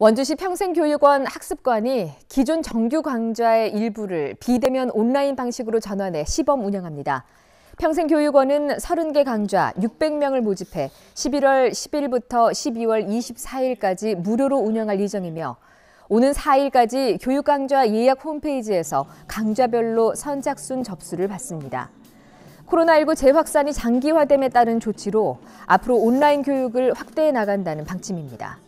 원주시 평생교육원 학습관이 기존 정규 강좌의 일부를 비대면 온라인 방식으로 전환해 시범 운영합니다. 평생교육원은 30개 강좌 600명을 모집해 11월 10일부터 12월 24일까지 무료로 운영할 예정이며 오는 4일까지 교육 강좌 예약 홈페이지에서 강좌별로 선착순 접수를 받습니다. 코로나19 재확산이 장기화됨에 따른 조치로 앞으로 온라인 교육을 확대해 나간다는 방침입니다.